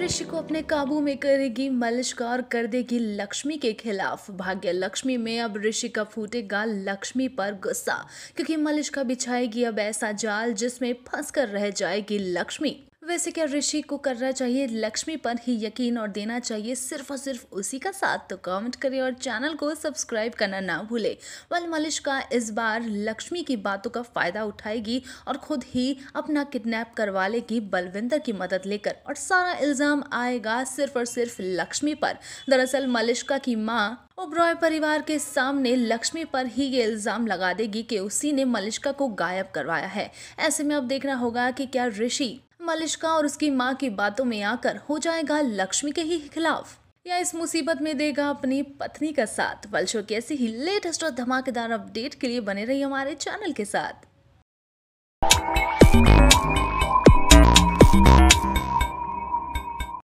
ऋषि को अपने काबू में करेगी मलिश का और कर देगी लक्ष्मी के खिलाफ भाग्य लक्ष्मी में अब ऋषि का फूटेगा लक्ष्मी पर गुस्सा क्योंकि का बिछाएगी अब ऐसा जाल जिसमें फंस कर रह जाएगी लक्ष्मी वैसे क्या ऋषि को करना चाहिए लक्ष्मी पर ही यकीन और देना चाहिए सिर्फ और सिर्फ उसी का साथ तो कमेंट करें और चैनल को सब्सक्राइब करना ना भूले वल मलिश्का इस बार लक्ष्मी की बातों का फ़ायदा उठाएगी और खुद ही अपना किडनैप करवा लेगी बलविंदर की मदद लेकर और सारा इल्ज़ाम आएगा सिर्फ और सिर्फ लक्ष्मी पर दरअसल मलिश्का की माँ ओब्रॉय परिवार के सामने लक्ष्मी पर ही ये इल्ज़ाम लगा देगी कि उसी ने मलिश्का को गायब करवाया है ऐसे में अब देखना होगा कि क्या ऋषि मलिश्का और उसकी माँ की बातों में आकर हो जाएगा लक्ष्मी के ही खिलाफ या इस मुसीबत में देगा अपनी पत्नी का साथ बल्शो की ऐसी ही लेटेस्ट और धमाकेदार अपडेट के लिए बने रही हमारे चैनल के साथ